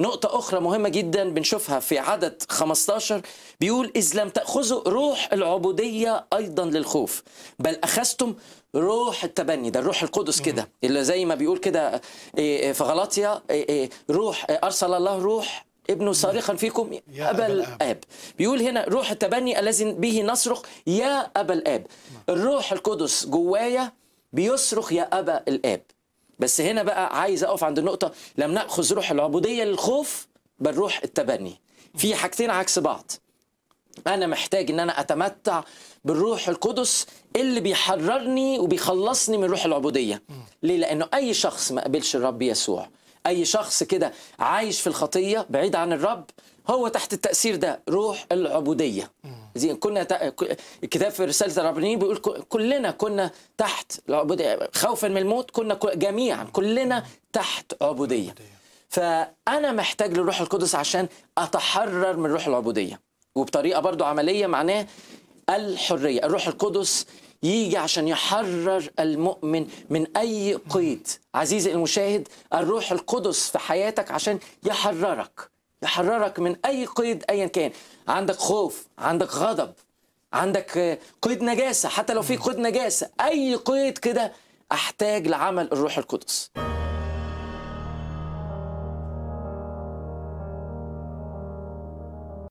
نقطة أخرى مهمة جدا بنشوفها في عدد 15 بيقول إذ لم تأخذوا روح العبودية أيضا للخوف بل أخذتم روح التبني ده الروح القدس كده اللي زي ما بيقول كده إيه، إيه، في غلاطيا إيه، روح أرسل الله روح ابنه صارخا فيكم يا أبا الآب بيقول هنا روح التبني الذي به نصرخ يا أبا الآب الروح القدس جوايا بيصرخ يا أبا الآب بس هنا بقى عايز اقف عند النقطه لم ناخذ روح العبوديه للخوف بل روح التبني في حاجتين عكس بعض انا محتاج ان انا اتمتع بالروح القدس اللي بيحررني وبيخلصني من روح العبوديه ليه لانه اي شخص ما قبلش الرب يسوع اي شخص كده عايش في الخطيه بعيد عن الرب هو تحت التاثير ده روح العبوديه زي كنا الكتاب في رساله الربانيين بيقول كلنا كنا تحت العبوديه خوفا من الموت كنا جميعا كلنا تحت عبوديه فانا محتاج للروح القدس عشان اتحرر من روح العبوديه وبطريقه برضو عمليه معناه الحريه الروح القدس يجي عشان يحرر المؤمن من اي قيد عزيزي المشاهد الروح القدس في حياتك عشان يحررك يحررك من أي قيد أيا كان عندك خوف عندك غضب عندك قيد نجاسة حتى لو في قيد نجاسة أي قيد كده أحتاج لعمل الروح القدس